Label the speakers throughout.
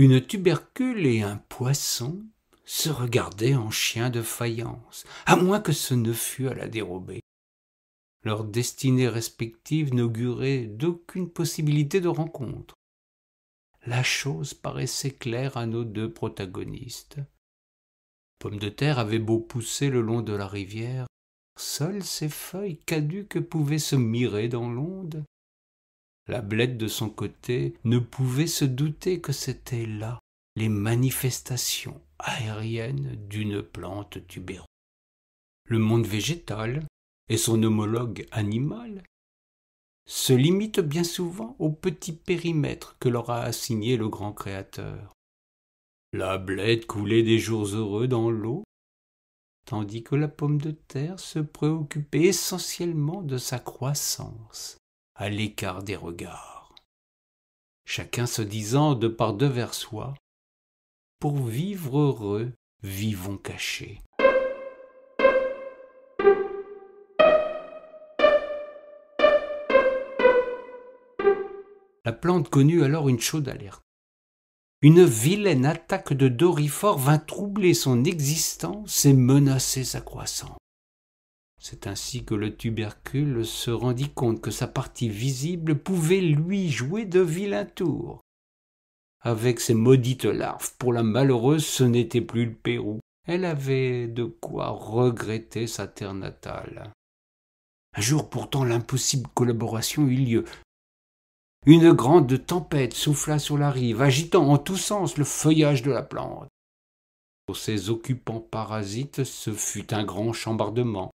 Speaker 1: Une tubercule et un poisson se regardaient en chien de faïence, à moins que ce ne fût à la dérobée. Leurs destinées respectives n'auguraient d'aucune possibilité de rencontre. La chose paraissait claire à nos deux protagonistes. Pomme de terre avait beau pousser le long de la rivière, seules ces feuilles caduques pouvaient se mirer dans l'onde. La blette de son côté ne pouvait se douter que c'étaient là les manifestations aériennes d'une plante tubéreuse. Le monde végétal et son homologue animal se limitent bien souvent au petit périmètre que leur a assigné le grand créateur. La blette coulait des jours heureux dans l'eau tandis que la pomme de terre se préoccupait essentiellement de sa croissance, à l'écart des regards. Chacun se disant de par deux vers soi, pour vivre heureux, vivons cachés. La plante connut alors une chaude alerte. Une vilaine attaque de Dorifort vint troubler son existence et menacer sa croissance. C'est ainsi que le tubercule se rendit compte que sa partie visible pouvait lui jouer de vilains tours. Avec ses maudites larves, pour la malheureuse, ce n'était plus le Pérou. Elle avait de quoi regretter sa terre natale. Un jour pourtant l'impossible collaboration eut lieu. Une grande tempête souffla sur la rive, agitant en tous sens le feuillage de la plante. Pour ses occupants parasites, ce fut un grand chambardement.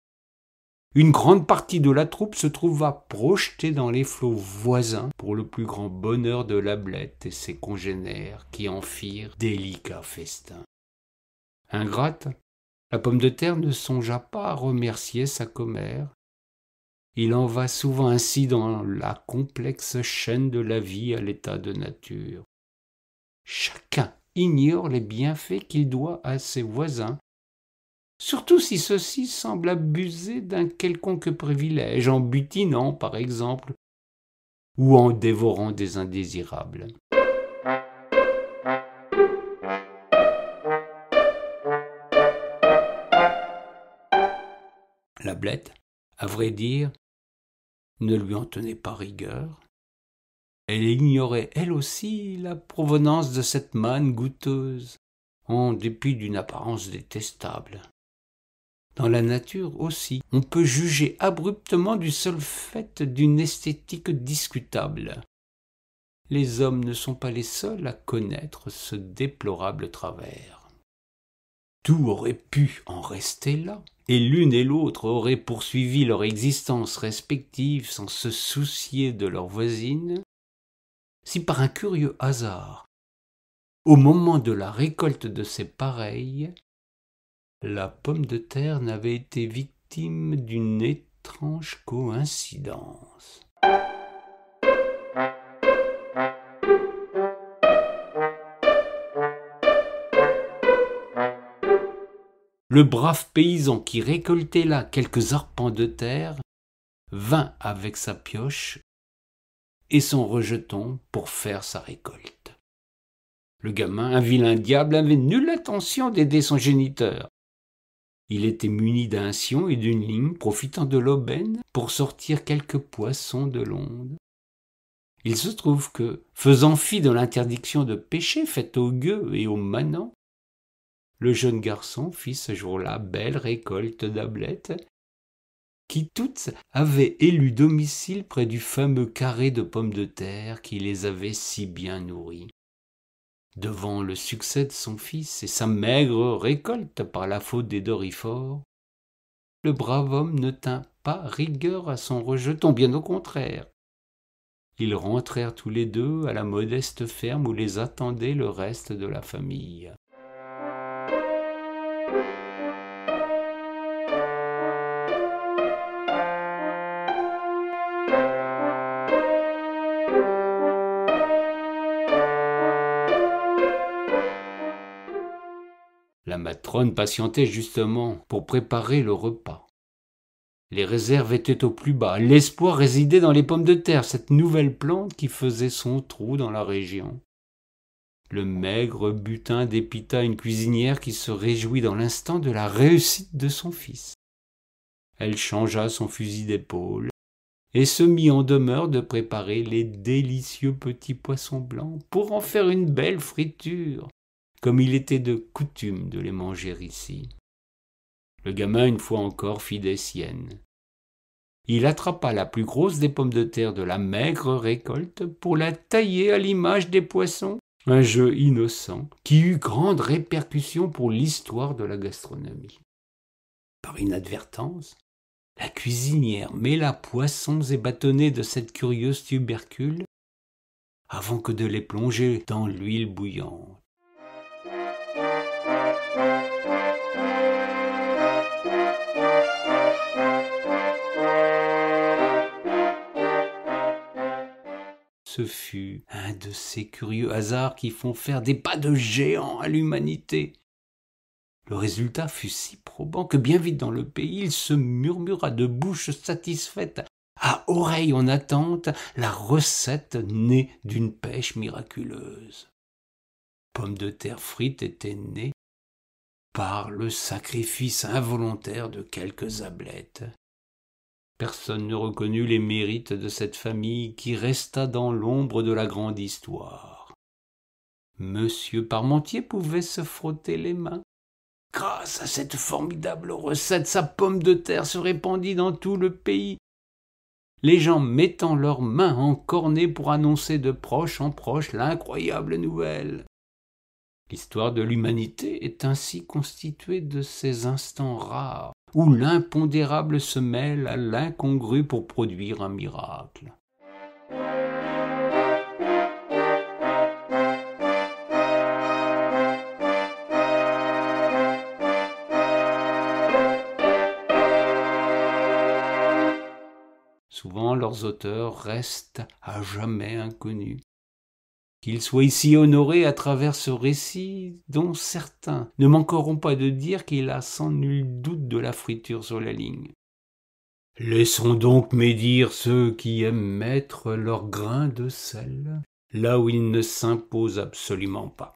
Speaker 1: Une grande partie de la troupe se trouva projetée dans les flots voisins pour le plus grand bonheur de Lablette et ses congénères qui en firent délicat festin. Ingrate, la pomme de terre ne songea pas à remercier sa commère, il en va souvent ainsi dans la complexe chaîne de la vie à l'état de nature. Chacun ignore les bienfaits qu'il doit à ses voisins, surtout si ceux-ci semblent abuser d'un quelconque privilège en butinant, par exemple, ou en dévorant des indésirables. La blette, à vrai dire, ne lui en tenait pas rigueur. Elle ignorait elle aussi la provenance de cette manne goûteuse, en dépit d'une apparence détestable. Dans la nature aussi, on peut juger abruptement du seul fait d'une esthétique discutable. Les hommes ne sont pas les seuls à connaître ce déplorable travers. Tout aurait pu en rester là et l'une et l'autre auraient poursuivi leur existence respective sans se soucier de leur voisine, si par un curieux hasard, au moment de la récolte de ses pareilles, la pomme de terre n'avait été victime d'une étrange coïncidence. le brave paysan qui récoltait là quelques arpents de terre vint avec sa pioche et son rejeton pour faire sa récolte. Le gamin, un vilain diable, avait nulle intention d'aider son géniteur. Il était muni d'un sion et d'une ligne, profitant de l'aubaine pour sortir quelques poissons de l'onde. Il se trouve que, faisant fi de l'interdiction de pêcher faite aux gueux et aux manants, le jeune garçon fit ce jour-là belle récolte d'ablettes, qui toutes avaient élu domicile près du fameux carré de pommes de terre qui les avait si bien nourries. Devant le succès de son fils et sa maigre récolte par la faute des doriforts, le brave homme ne tint pas rigueur à son rejeton, bien au contraire. Ils rentrèrent tous les deux à la modeste ferme où les attendait le reste de la famille. La matrone patientait justement pour préparer le repas. Les réserves étaient au plus bas. L'espoir résidait dans les pommes de terre, cette nouvelle plante qui faisait son trou dans la région. Le maigre butin dépita une cuisinière qui se réjouit dans l'instant de la réussite de son fils. Elle changea son fusil d'épaule et se mit en demeure de préparer les délicieux petits poissons blancs pour en faire une belle friture comme il était de coutume de les manger ici. Le gamin, une fois encore, fit des siennes. Il attrapa la plus grosse des pommes de terre de la maigre récolte pour la tailler à l'image des poissons, un jeu innocent qui eut grande répercussion pour l'histoire de la gastronomie. Par inadvertance, la cuisinière mêla poissons et bâtonnets de cette curieuse tubercule avant que de les plonger dans l'huile bouillante. fut un de ces curieux hasards qui font faire des pas de géant à l'humanité. Le résultat fut si probant que bien vite dans le pays il se murmura de bouche satisfaite, à oreille en attente, la recette née d'une pêche miraculeuse. Pommes de terre frites étaient nées par le sacrifice involontaire de quelques ablettes Personne ne reconnut les mérites de cette famille qui resta dans l'ombre de la grande histoire. Monsieur Parmentier pouvait se frotter les mains. Grâce à cette formidable recette, sa pomme de terre se répandit dans tout le pays, les gens mettant leurs mains en cornet pour annoncer de proche en proche l'incroyable nouvelle. L'histoire de l'humanité est ainsi constituée de ces instants rares, où l'impondérable se mêle à l'incongru pour produire un miracle. Souvent leurs auteurs restent à jamais inconnus, qu'il soit ici honoré à travers ce récit dont certains ne manqueront pas de dire qu'il a sans nul doute de la friture sur la ligne. Laissons donc médire ceux qui aiment mettre leur grain de sel là où il ne s'impose absolument pas.